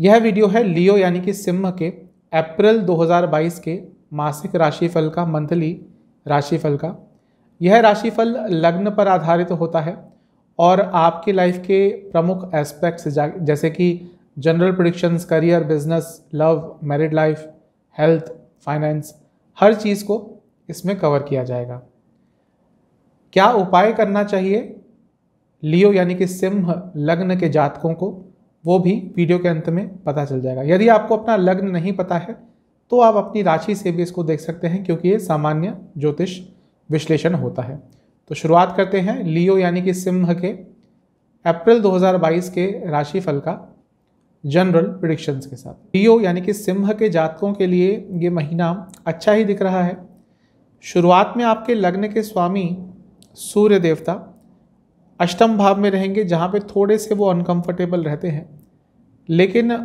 यह वीडियो है लियो यानी कि सिम्ह के अप्रैल 2022 के मासिक राशिफल का मंथली राशिफल का यह राशिफल लग्न पर आधारित तो होता है और आपके लाइफ के प्रमुख एस्पेक्ट्स जैसे कि general predictions career business love married life health finance हर चीज़ को इसमें कवर किया जाएगा क्या उपाय करना चाहिए लियो यानी कि सिंह लग्न के जातकों को वो भी वीडियो के अंत में पता चल जाएगा यदि आपको अपना लग्न नहीं पता है तो आप अपनी राशि से भी इसको देख सकते हैं क्योंकि ये सामान्य ज्योतिष विश्लेषण होता है तो शुरुआत करते हैं लियो यानी कि सिंह के अप्रैल 2022 के राशिफल का जनरल प्रिडिक्शंस के साथ लियो यानी कि सिंह के जातकों के लिए ये महीना अच्छा ही दिख रहा है शुरुआत में आपके लग्न के स्वामी सूर्य देवता अष्टम भाव में रहेंगे जहाँ पे थोड़े से वो अनकंफर्टेबल रहते हैं लेकिन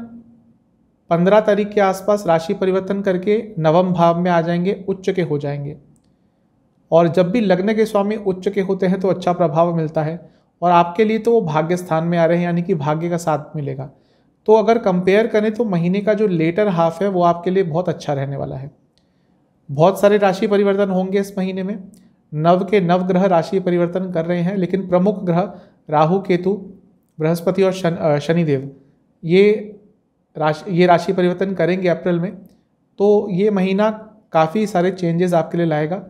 पंद्रह तारीख के आसपास राशि परिवर्तन करके नवम भाव में आ जाएंगे उच्च के हो जाएंगे और जब भी लग्न के स्वामी उच्च के होते हैं तो अच्छा प्रभाव मिलता है और आपके लिए तो वो भाग्य स्थान में आ रहे हैं यानी कि भाग्य का साथ मिलेगा तो अगर कंपेयर करें तो महीने का जो लेटर हाफ है वो आपके लिए बहुत अच्छा रहने वाला है बहुत सारे राशि परिवर्तन होंगे इस महीने में नव के नव ग्रह राशि परिवर्तन कर रहे हैं लेकिन प्रमुख ग्रह राहु केतु बृहस्पति और शन शनिदेव ये राशि ये राशि परिवर्तन करेंगे अप्रैल में तो ये महीना काफ़ी सारे चेंजेस आपके लिए लाएगा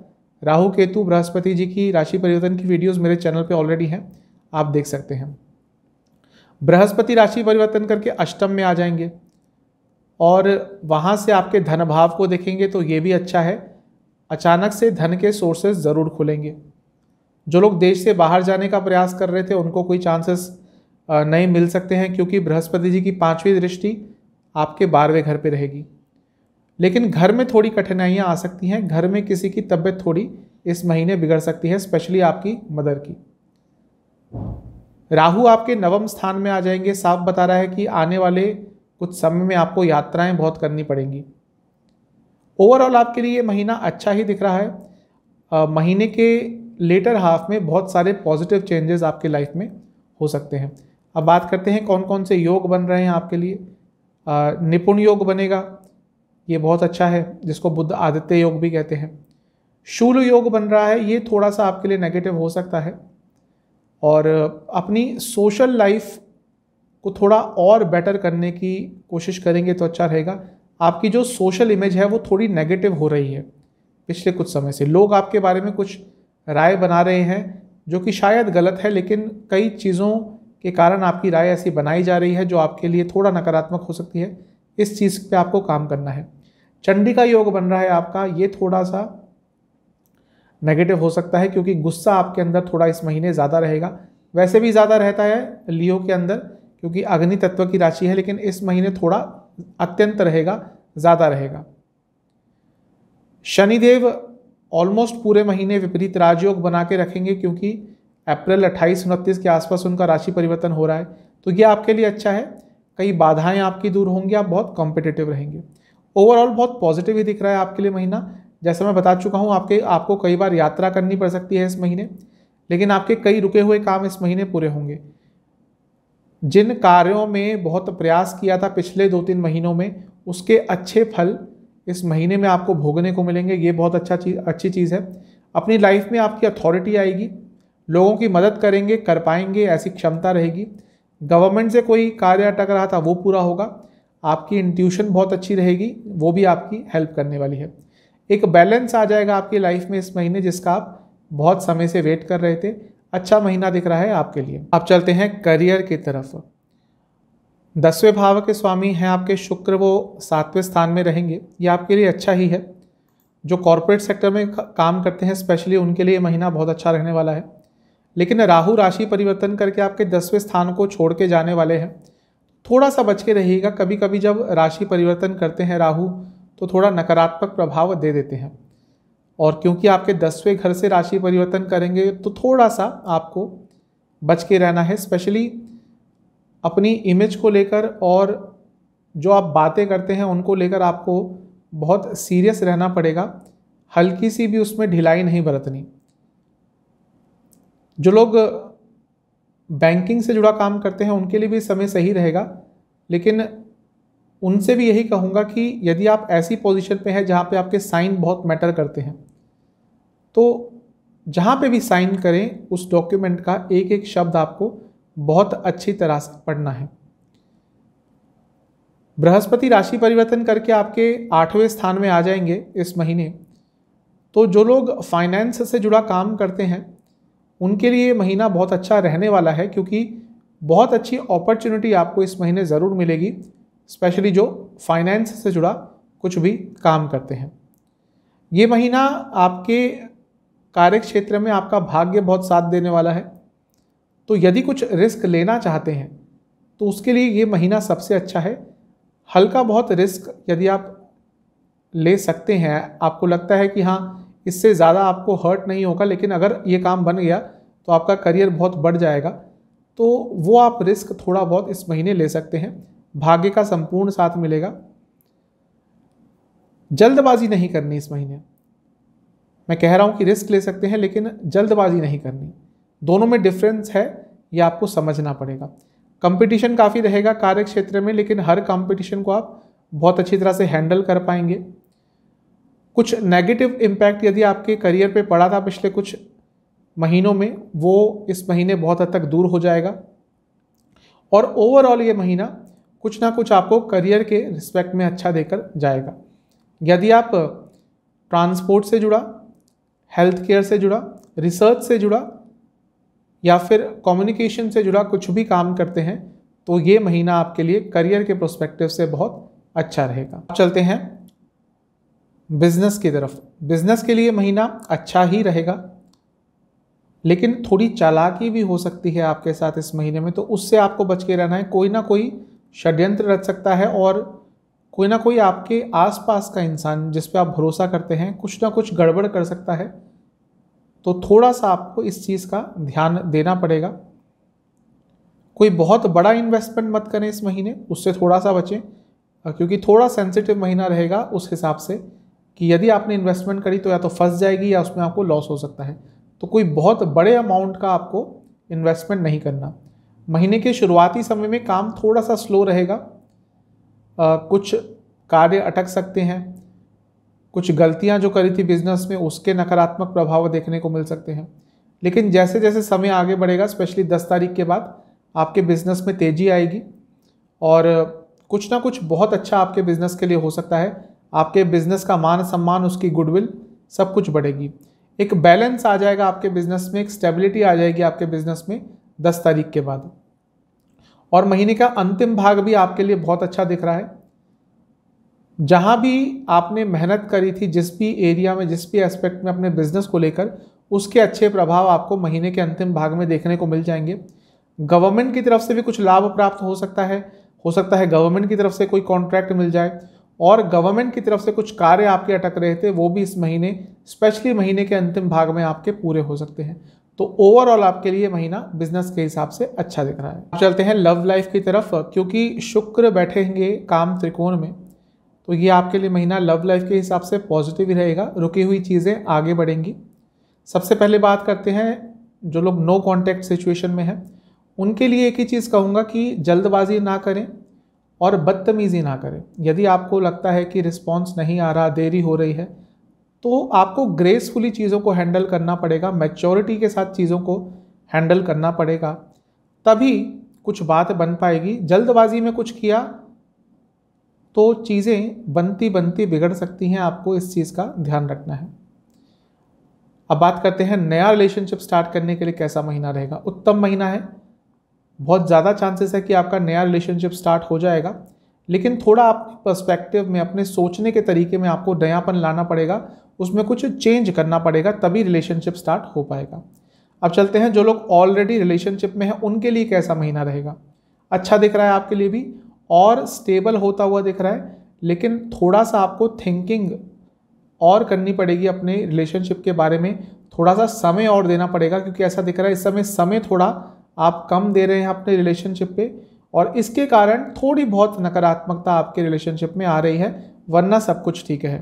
राहु केतु बृहस्पति जी की राशि परिवर्तन की वीडियोस मेरे चैनल पे ऑलरेडी हैं आप देख सकते हैं बृहस्पति राशि परिवर्तन करके अष्टम में आ जाएंगे और वहाँ से आपके धन भाव को देखेंगे तो ये भी अच्छा है अचानक से धन के सोर्सेज ज़रूर खुलेंगे जो लोग देश से बाहर जाने का प्रयास कर रहे थे उनको कोई चांसेस नहीं मिल सकते हैं क्योंकि बृहस्पति जी की पांचवी दृष्टि आपके बारहवें घर पर रहेगी लेकिन घर में थोड़ी कठिनाइयाँ आ सकती हैं घर में किसी की तबीयत थोड़ी इस महीने बिगड़ सकती है स्पेशली आपकी मदर की राहु आपके नवम स्थान में आ जाएंगे साफ बता रहा है कि आने वाले कुछ समय में आपको यात्राएं बहुत करनी पड़ेंगी ओवरऑल आपके लिए महीना अच्छा ही दिख रहा है आ, महीने के लेटर हाफ में बहुत सारे पॉजिटिव चेंजेस आपके लाइफ में हो सकते हैं अब बात करते हैं कौन कौन से योग बन रहे हैं आपके लिए निपुण योग बनेगा ये बहुत अच्छा है जिसको बुद्ध आदित्य योग भी कहते हैं शूल योग बन रहा है ये थोड़ा सा आपके लिए नेगेटिव हो सकता है और अपनी सोशल लाइफ को थोड़ा और बेटर करने की कोशिश करेंगे तो अच्छा रहेगा आपकी जो सोशल इमेज है वो थोड़ी नेगेटिव हो रही है पिछले कुछ समय से लोग आपके बारे में कुछ राय बना रहे हैं जो कि शायद गलत है लेकिन कई चीज़ों के कारण आपकी राय ऐसी बनाई जा रही है जो आपके लिए थोड़ा नकारात्मक हो सकती है इस चीज़ पे आपको काम करना है चंडी का योग बन रहा है आपका ये थोड़ा सा नेगेटिव हो सकता है क्योंकि गुस्सा आपके अंदर थोड़ा इस महीने ज़्यादा रहेगा वैसे भी ज़्यादा रहता है लियो के अंदर क्योंकि अग्नि तत्व की राशि है लेकिन इस महीने थोड़ा अत्यंत रहेगा ज़्यादा रहेगा शनिदेव ऑलमोस्ट पूरे महीने विपरीत राजयोग बना के रखेंगे क्योंकि अप्रैल अट्ठाईस उनतीस के आसपास उनका राशि परिवर्तन हो रहा है तो ये आपके लिए अच्छा है कई बाधाएं आपकी दूर होंगी आप बहुत कॉम्पिटेटिव रहेंगे ओवरऑल बहुत पॉजिटिव ही दिख रहा है आपके लिए महीना जैसा मैं बता चुका हूँ आपके आपको कई बार यात्रा करनी पड़ सकती है इस महीने लेकिन आपके कई रुके हुए काम इस महीने पूरे होंगे जिन कार्यों में बहुत प्रयास किया था पिछले दो तीन महीनों में उसके अच्छे फल इस महीने में आपको भोगने को मिलेंगे ये बहुत अच्छा चीज़ अच्छी चीज़ है अपनी लाइफ में आपकी अथॉरिटी आएगी लोगों की मदद करेंगे कर पाएंगे ऐसी क्षमता रहेगी गवर्नमेंट से कोई कार्य अटक रहा था वो पूरा होगा आपकी इंट्यूशन बहुत अच्छी रहेगी वो भी आपकी हेल्प करने वाली है एक बैलेंस आ जाएगा आपकी लाइफ में इस महीने जिसका आप बहुत समय से वेट कर रहे थे अच्छा महीना दिख रहा है आपके लिए आप चलते हैं करियर की तरफ दसवें भाव के स्वामी हैं आपके शुक्र वो सातवें स्थान में रहेंगे ये आपके लिए अच्छा ही है जो कॉरपोरेट सेक्टर में काम करते हैं स्पेशली उनके लिए महीना बहुत अच्छा रहने वाला है लेकिन राहु राशि परिवर्तन करके आपके दसवें स्थान को छोड़ के जाने वाले हैं थोड़ा सा बच के रहिएगा कभी कभी जब राशि परिवर्तन करते हैं राहु तो थोड़ा नकारात्मक प्रभाव दे देते हैं और क्योंकि आपके दसवें घर से राशि परिवर्तन करेंगे तो थोड़ा सा आपको बच के रहना है स्पेशली अपनी इमेज को लेकर और जो आप बातें करते हैं उनको लेकर आपको बहुत सीरियस रहना पड़ेगा हल्की सी भी उसमें ढिलाई नहीं बरतनी जो लोग बैंकिंग से जुड़ा काम करते हैं उनके लिए भी समय सही रहेगा लेकिन उनसे भी यही कहूँगा कि यदि आप ऐसी पोजीशन पे हैं जहाँ पे आपके साइन बहुत मैटर करते हैं तो जहाँ पे भी साइन करें उस डॉक्यूमेंट का एक एक शब्द आपको बहुत अच्छी तरह से पढ़ना है बृहस्पति राशि परिवर्तन करके आपके आठवें स्थान में आ जाएंगे इस महीने तो जो लोग फाइनेंस से जुड़ा काम करते हैं उनके लिए महीना बहुत अच्छा रहने वाला है क्योंकि बहुत अच्छी अपॉर्चुनिटी आपको इस महीने ज़रूर मिलेगी स्पेशली जो फाइनेंस से जुड़ा कुछ भी काम करते हैं ये महीना आपके कार्य क्षेत्र में आपका भाग्य बहुत साथ देने वाला है तो यदि कुछ रिस्क लेना चाहते हैं तो उसके लिए ये महीना सबसे अच्छा है हल्का बहुत रिस्क यदि आप ले सकते हैं आपको लगता है कि हाँ इससे ज़्यादा आपको हर्ट नहीं होगा लेकिन अगर ये काम बन गया तो आपका करियर बहुत बढ़ जाएगा तो वो आप रिस्क थोड़ा बहुत इस महीने ले सकते हैं भाग्य का संपूर्ण साथ मिलेगा जल्दबाजी नहीं करनी इस महीने मैं कह रहा हूँ कि रिस्क ले सकते हैं लेकिन जल्दबाजी नहीं करनी दोनों में डिफरेंस है ये आपको समझना पड़ेगा कंपटीशन काफ़ी रहेगा कार्य क्षेत्र में लेकिन हर कंपटीशन को आप बहुत अच्छी तरह से हैंडल कर पाएंगे कुछ नेगेटिव इम्पैक्ट यदि आपके करियर पे पड़ा था पिछले कुछ महीनों में वो इस महीने बहुत हद तक दूर हो जाएगा और ओवरऑल ये महीना कुछ ना कुछ आपको करियर के रिस्पेक्ट में अच्छा देकर जाएगा यदि आप ट्रांसपोर्ट से जुड़ा हेल्थ केयर से जुड़ा रिसर्च से जुड़ा या फिर कम्युनिकेशन से जुड़ा कुछ भी काम करते हैं तो ये महीना आपके लिए करियर के प्रोस्पेक्टिव से बहुत अच्छा रहेगा चलते हैं बिजनेस की तरफ बिजनेस के लिए महीना अच्छा ही रहेगा लेकिन थोड़ी चालाकी भी हो सकती है आपके साथ इस महीने में तो उससे आपको बच के रहना है कोई ना कोई षड्यंत्र रच सकता है और कोई ना कोई आपके आसपास का इंसान जिस पर आप भरोसा करते हैं कुछ ना कुछ गड़बड़ कर सकता है तो थोड़ा सा आपको इस चीज़ का ध्यान देना पड़ेगा कोई बहुत बड़ा इन्वेस्टमेंट मत करें इस महीने उससे थोड़ा सा बचें क्योंकि थोड़ा सेंसिटिव महीना रहेगा उस हिसाब से कि यदि आपने इन्वेस्टमेंट करी तो या तो फंस जाएगी या उसमें आपको लॉस हो सकता है तो कोई बहुत बड़े अमाउंट का आपको इन्वेस्टमेंट नहीं करना महीने के शुरुआती समय में काम थोड़ा सा स्लो रहेगा कुछ कार्य अटक सकते हैं कुछ गलतियां जो करी थी बिजनेस में उसके नकारात्मक प्रभाव देखने को मिल सकते हैं लेकिन जैसे जैसे समय आगे बढ़ेगा स्पेशली दस तारीख के बाद आपके बिजनेस में तेज़ी आएगी और कुछ ना कुछ बहुत अच्छा आपके बिजनेस के लिए हो सकता है आपके बिजनेस का मान सम्मान उसकी गुडविल सब कुछ बढ़ेगी एक बैलेंस आ जाएगा आपके बिजनेस में एक स्टेबिलिटी आ जाएगी आपके बिजनेस में दस तारीख के बाद और महीने का अंतिम भाग भी आपके लिए बहुत अच्छा दिख रहा है जहाँ भी आपने मेहनत करी थी जिस भी एरिया में जिस भी एस्पेक्ट में अपने बिजनेस को लेकर उसके अच्छे प्रभाव आपको महीने के अंतिम भाग में देखने को मिल जाएंगे गवर्नमेंट की तरफ से भी कुछ लाभ प्राप्त हो सकता है हो सकता है गवर्नमेंट की तरफ से कोई कॉन्ट्रैक्ट मिल जाए और गवर्नमेंट की तरफ से कुछ कार्य आपके अटक रहे थे वो भी इस महीने स्पेशली महीने के अंतिम भाग में आपके पूरे हो सकते हैं तो ओवरऑल आपके लिए महीना बिजनेस के हिसाब से अच्छा दिख रहा है आप चलते हैं लव लाइफ की तरफ क्योंकि शुक्र बैठेंगे काम त्रिकोण में तो ये आपके लिए महीना लव लाइफ के हिसाब से पॉजिटिव ही रहेगा रुकी हुई चीज़ें आगे बढ़ेंगी सबसे पहले बात करते हैं जो लोग नो कॉन्टैक्ट सिचुएशन में हैं उनके लिए एक ही चीज़ कहूँगा कि जल्दबाजी ना करें और बदतमीज़ी ना करें यदि आपको लगता है कि रिस्पॉन्स नहीं आ रहा देरी हो रही है तो आपको ग्रेसफुली चीज़ों को हैंडल करना पड़ेगा मैच्योरिटी के साथ चीज़ों को हैंडल करना पड़ेगा तभी कुछ बात बन पाएगी जल्दबाजी में कुछ किया तो चीज़ें बनती बनती बिगड़ सकती हैं आपको इस चीज़ का ध्यान रखना है अब बात करते हैं नया रिलेशनशिप स्टार्ट करने के लिए कैसा महीना रहेगा उत्तम महीना है बहुत ज़्यादा चांसेस है कि आपका नया रिलेशनशिप स्टार्ट हो जाएगा लेकिन थोड़ा आप पर्सपेक्टिव में अपने सोचने के तरीके में आपको नयापन लाना पड़ेगा उसमें कुछ चेंज करना पड़ेगा तभी रिलेशनशिप स्टार्ट हो पाएगा अब चलते हैं जो लोग ऑलरेडी रिलेशनशिप में हैं उनके लिए कैसा महीना रहेगा अच्छा दिख रहा है आपके लिए भी और स्टेबल होता हुआ दिख रहा है लेकिन थोड़ा सा आपको थिंकिंग और करनी पड़ेगी अपने रिलेशनशिप के बारे में थोड़ा सा समय और देना पड़ेगा क्योंकि ऐसा दिख रहा है इस समय समय थोड़ा आप कम दे रहे हैं अपने रिलेशनशिप पे और इसके कारण थोड़ी बहुत नकारात्मकता आपके रिलेशनशिप में आ रही है वरना सब कुछ ठीक है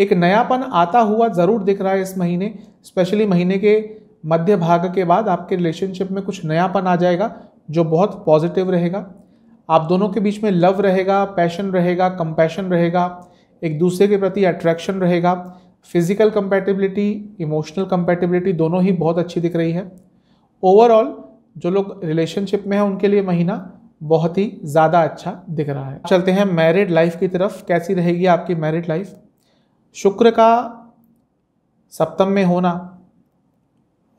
एक नयापन आता हुआ ज़रूर दिख रहा है इस महीने स्पेशली महीने के मध्य भाग के बाद आपके रिलेशनशिप में कुछ नयापन आ जाएगा जो बहुत पॉजिटिव रहेगा आप दोनों के बीच में लव रहेगा पैशन रहेगा कंपैशन रहेगा एक दूसरे के प्रति अट्रैक्शन रहेगा फिजिकल कंपैटिबिलिटी इमोशनल कंपैटिबिलिटी दोनों ही बहुत अच्छी दिख रही है ओवरऑल जो लोग रिलेशनशिप में हैं उनके लिए महीना बहुत ही ज़्यादा अच्छा दिख रहा है चलते हैं मैरिड लाइफ की तरफ कैसी रहेगी आपकी मैरिड लाइफ शुक्र का सप्तम में होना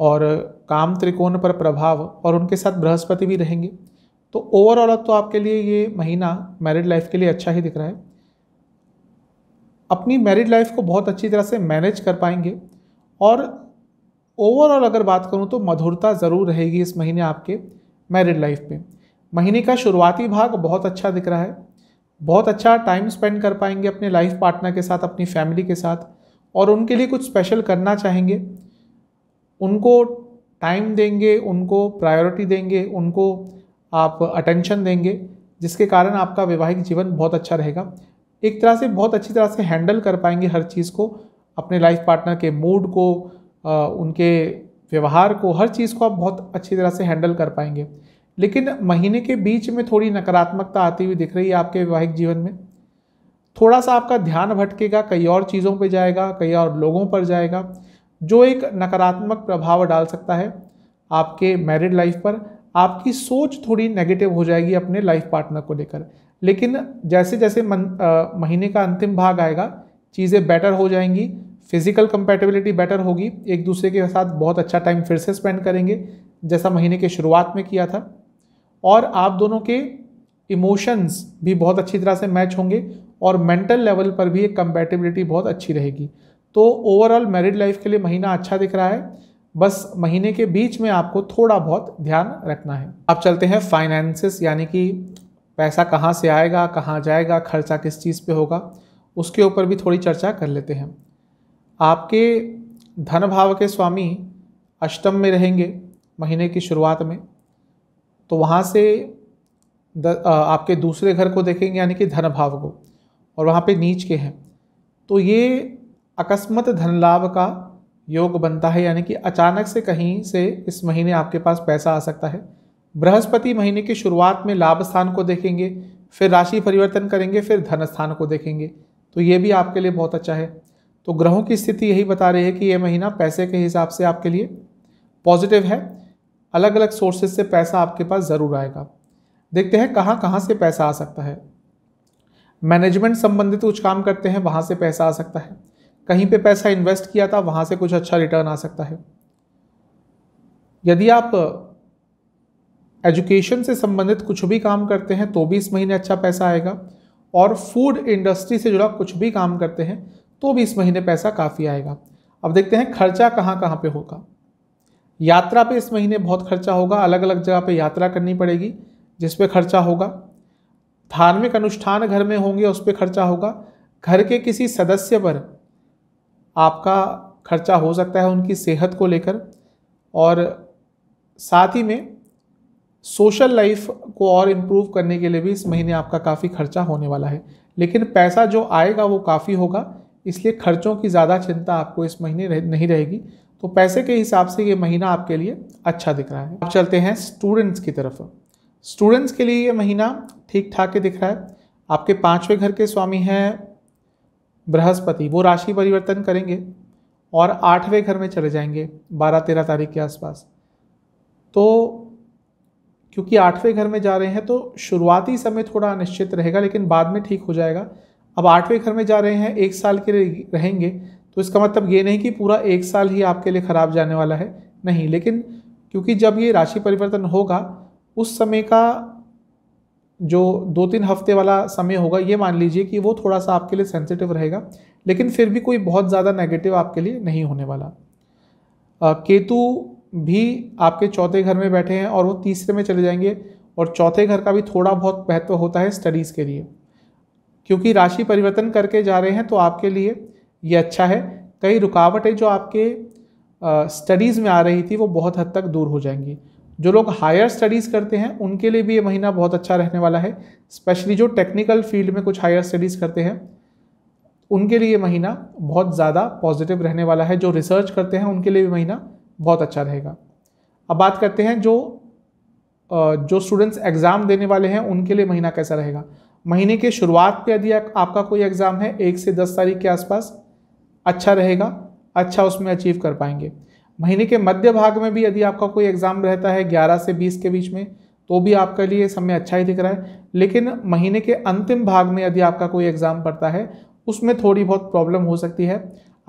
और काम त्रिकोण पर प्रभाव और उनके साथ बृहस्पति भी रहेंगे तो ओवरऑल तो आपके लिए ये महीना मैरिड लाइफ के लिए अच्छा ही दिख रहा है अपनी मैरिड लाइफ को बहुत अच्छी तरह से मैनेज कर पाएंगे और ओवरऑल अगर बात करूँ तो मधुरता ज़रूर रहेगी इस महीने आपके मैरिड लाइफ में महीने का शुरुआती भाग बहुत अच्छा दिख रहा है बहुत अच्छा टाइम स्पेंड कर पाएंगे अपने लाइफ पार्टनर के साथ अपनी फैमिली के साथ और उनके लिए कुछ स्पेशल करना चाहेंगे उनको टाइम देंगे उनको प्रायोरिटी देंगे उनको आप अटेंशन देंगे जिसके कारण आपका वैवाहिक जीवन बहुत अच्छा रहेगा एक तरह से बहुत अच्छी तरह से हैंडल कर पाएंगे हर चीज़ को अपने लाइफ पार्टनर के मूड को उनके व्यवहार को हर चीज़ को आप बहुत अच्छी तरह से हैंडल कर पाएंगे लेकिन महीने के बीच में थोड़ी नकारात्मकता आती हुई दिख रही है आपके वैवाहिक जीवन में थोड़ा सा आपका ध्यान भटकेगा कई और चीज़ों पर जाएगा कई और लोगों पर जाएगा जो एक नकारात्मक प्रभाव डाल सकता है आपके मैरिड लाइफ पर आपकी सोच थोड़ी नेगेटिव हो जाएगी अपने लाइफ पार्टनर को लेकर लेकिन जैसे जैसे मन, आ, महीने का अंतिम भाग आएगा चीज़ें बेटर हो जाएंगी फिजिकल कंपेटेबिलिटी बेटर होगी एक दूसरे के साथ बहुत अच्छा टाइम फिर से स्पेंड करेंगे जैसा महीने के शुरुआत में किया था और आप दोनों के इमोशंस भी बहुत अच्छी तरह से मैच होंगे और मेंटल लेवल पर भी एक कंपेटेबिलिटी बहुत अच्छी रहेगी तो ओवरऑल मैरिड लाइफ के लिए महीना अच्छा दिख रहा है बस महीने के बीच में आपको थोड़ा बहुत ध्यान रखना है अब चलते हैं फाइनेंसिस यानी कि पैसा कहाँ से आएगा कहाँ जाएगा खर्चा किस चीज़ पे होगा उसके ऊपर भी थोड़ी चर्चा कर लेते हैं आपके धन भाव के स्वामी अष्टम में रहेंगे महीने की शुरुआत में तो वहाँ से द, आपके दूसरे घर को देखेंगे यानी कि धन भाव को और वहाँ पे नीच के हैं तो ये अकस्मत धन लाभ का योग बनता है यानी कि अचानक से कहीं से इस महीने आपके पास पैसा आ सकता है बृहस्पति महीने की शुरुआत में लाभ स्थान को देखेंगे फिर राशि परिवर्तन करेंगे फिर धन स्थान को देखेंगे तो ये भी आपके लिए बहुत अच्छा है तो ग्रहों की स्थिति यही बता रही है कि ये महीना पैसे के हिसाब से आपके लिए पॉजिटिव है अलग अलग सोर्सेज से पैसा आपके पास ज़रूर आएगा देखते हैं कहाँ कहाँ से पैसा आ सकता है मैनेजमेंट संबंधित कुछ काम करते हैं वहाँ से पैसा आ सकता है कहीं पे पैसा इन्वेस्ट किया था वहाँ से कुछ अच्छा रिटर्न आ सकता है यदि आप एजुकेशन से संबंधित कुछ भी काम करते हैं तो भी इस महीने अच्छा पैसा आएगा और फूड इंडस्ट्री से जुड़ा कुछ भी काम करते हैं तो भी इस महीने पैसा काफ़ी आएगा अब देखते हैं खर्चा कहाँ कहाँ पे होगा यात्रा पे इस महीने बहुत खर्चा होगा अलग अलग जगह पे यात्रा करनी पड़ेगी जिस पे खर्चा होगा धार्मिक अनुष्ठान घर में होंगे उस पर खर्चा होगा घर के किसी सदस्य पर आपका खर्चा हो सकता है उनकी सेहत को लेकर और साथ ही में सोशल लाइफ को और इम्प्रूव करने के लिए भी इस महीने आपका काफ़ी खर्चा होने वाला है लेकिन पैसा जो आएगा वो काफ़ी होगा इसलिए खर्चों की ज़्यादा चिंता आपको इस महीने रह, नहीं रहेगी तो पैसे के हिसाब से ये महीना आपके लिए अच्छा दिख रहा है अब चलते हैं स्टूडेंट्स की तरफ स्टूडेंट्स के लिए ये महीना ठीक ठाक ही दिख रहा है आपके पाँचवें घर के स्वामी हैं बृहस्पति वो राशि परिवर्तन करेंगे और आठवें घर में चले जाएंगे बारह तेरह तारीख के आसपास तो क्योंकि आठवें घर में जा रहे हैं तो शुरुआती समय थोड़ा अनिश्चित रहेगा लेकिन बाद में ठीक हो जाएगा अब आठवें घर में जा रहे हैं एक साल के लिए रहेंगे तो इसका मतलब ये नहीं कि पूरा एक साल ही आपके लिए ख़राब जाने वाला है नहीं लेकिन क्योंकि जब ये राशि परिवर्तन होगा उस समय का जो दो तीन हफ्ते वाला समय होगा ये मान लीजिए कि वो थोड़ा सा आपके लिए सेंसिटिव रहेगा लेकिन फिर भी कोई बहुत ज़्यादा नेगेटिव आपके लिए नहीं होने वाला केतु भी आपके चौथे घर में बैठे हैं और वो तीसरे में चले जाएंगे और चौथे घर का भी थोड़ा बहुत महत्व होता है स्टडीज़ के लिए क्योंकि राशि परिवर्तन करके जा रहे हैं तो आपके लिए ये अच्छा है कई रुकावटें जो आपके स्टडीज़ में आ रही थी वो बहुत हद तक दूर हो जाएंगी जो लोग हायर स्टडीज़ करते हैं उनके लिए भी ये महीना बहुत अच्छा रहने वाला है स्पेशली जो टेक्निकल फील्ड में कुछ हायर स्टडीज़ करते हैं उनके लिए महीना बहुत ज़्यादा पॉजिटिव रहने वाला है जो रिसर्च करते हैं उनके लिए भी महीना बहुत अच्छा रहेगा अब बात करते हैं जो जो स्टूडेंट्स एग्ज़ाम देने वाले हैं उनके लिए महीना कैसा रहेगा महीने के शुरुआत पे यदि आपका कोई एग्ज़ाम है एक से दस तारीख के आसपास अच्छा रहेगा अच्छा उसमें अचीव कर पाएंगे महीने के मध्य भाग में भी यदि आपका कोई एग्ज़ाम रहता है ग्यारह से बीस के बीच में तो भी आपके लिए समय अच्छा ही दिख रहा है लेकिन महीने के अंतिम भाग में यदि आपका कोई एग्ज़ाम पड़ता है उसमें थोड़ी बहुत प्रॉब्लम हो सकती है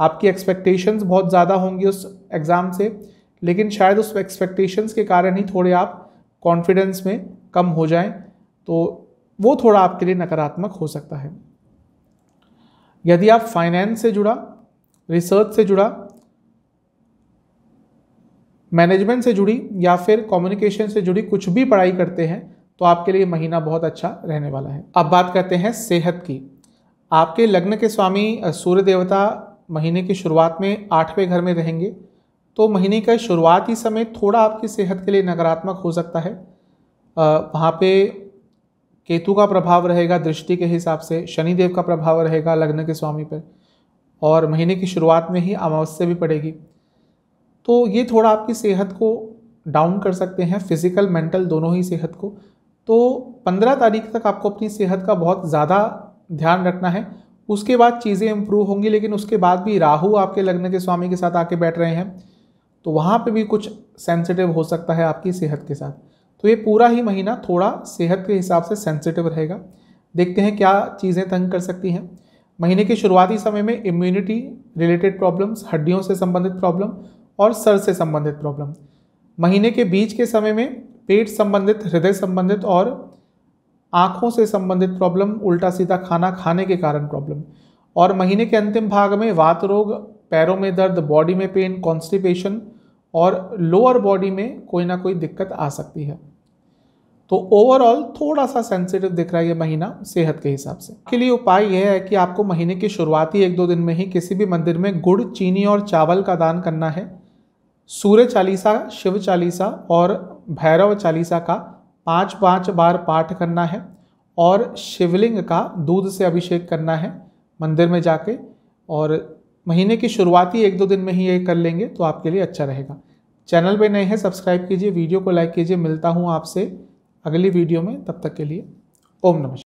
आपकी एक्सपेक्टेशंस बहुत ज़्यादा होंगी उस एग्ज़ाम से लेकिन शायद उस एक्सपेक्टेशंस के कारण ही थोड़े आप कॉन्फिडेंस में कम हो जाएं तो वो थोड़ा आपके लिए नकारात्मक हो सकता है यदि आप फाइनेंस से जुड़ा रिसर्च से जुड़ा मैनेजमेंट से जुड़ी या फिर कम्युनिकेशन से जुड़ी कुछ भी पढ़ाई करते हैं तो आपके लिए महीना बहुत अच्छा रहने वाला है अब बात करते हैं सेहत की आपके लग्न के स्वामी सूर्य देवता महीने की शुरुआत में आठवें घर में रहेंगे तो महीने का शुरुआती समय थोड़ा आपकी सेहत के लिए नकारात्मक हो सकता है वहाँ पे केतु का प्रभाव रहेगा दृष्टि के हिसाब से शनिदेव का प्रभाव रहेगा लग्न के स्वामी पर और महीने की शुरुआत में ही अमावस्या भी पड़ेगी तो ये थोड़ा आपकी सेहत को डाउन कर सकते हैं फिज़िकल मेंटल दोनों ही सेहत को तो पंद्रह तारीख तक आपको अपनी सेहत का बहुत ज़्यादा ध्यान रखना है उसके बाद चीज़ें इम्प्रूव होंगी लेकिन उसके बाद भी राहु आपके लग्न के स्वामी के साथ आके बैठ रहे हैं तो वहाँ पे भी कुछ सेंसिटिव हो सकता है आपकी सेहत के साथ तो ये पूरा ही महीना थोड़ा सेहत के हिसाब से सेंसिटिव रहेगा देखते हैं क्या चीज़ें तंग कर सकती हैं महीने के शुरुआती समय में इम्यूनिटी रिलेटेड प्रॉब्लम्स हड्डियों से संबंधित प्रॉब्लम और सर से संबंधित प्रॉब्लम महीने के बीच के समय में पेट संबंधित हृदय संबंधित और आँखों से संबंधित प्रॉब्लम उल्टा सीधा खाना खाने के कारण प्रॉब्लम और महीने के अंतिम भाग में वात रोग पैरों में दर्द बॉडी में पेन कॉन्स्टिपेशन और लोअर बॉडी में कोई ना कोई दिक्कत आ सकती है तो ओवरऑल थोड़ा सा सेंसिटिव दिख रहा है ये महीना सेहत के हिसाब से के लिए उपाय यह है कि आपको महीने की शुरुआती एक दो दिन में ही किसी भी मंदिर में गुड़ चीनी और चावल का दान करना है सूर्य चालीसा शिव चालीसा और भैरव चालीसा का पाँच पाँच बार पाठ करना है और शिवलिंग का दूध से अभिषेक करना है मंदिर में जाके और महीने की शुरुआती एक दो दिन में ही ये कर लेंगे तो आपके लिए अच्छा रहेगा चैनल पे नए हैं सब्सक्राइब कीजिए वीडियो को लाइक कीजिए मिलता हूँ आपसे अगली वीडियो में तब तक के लिए ओम नमस्कार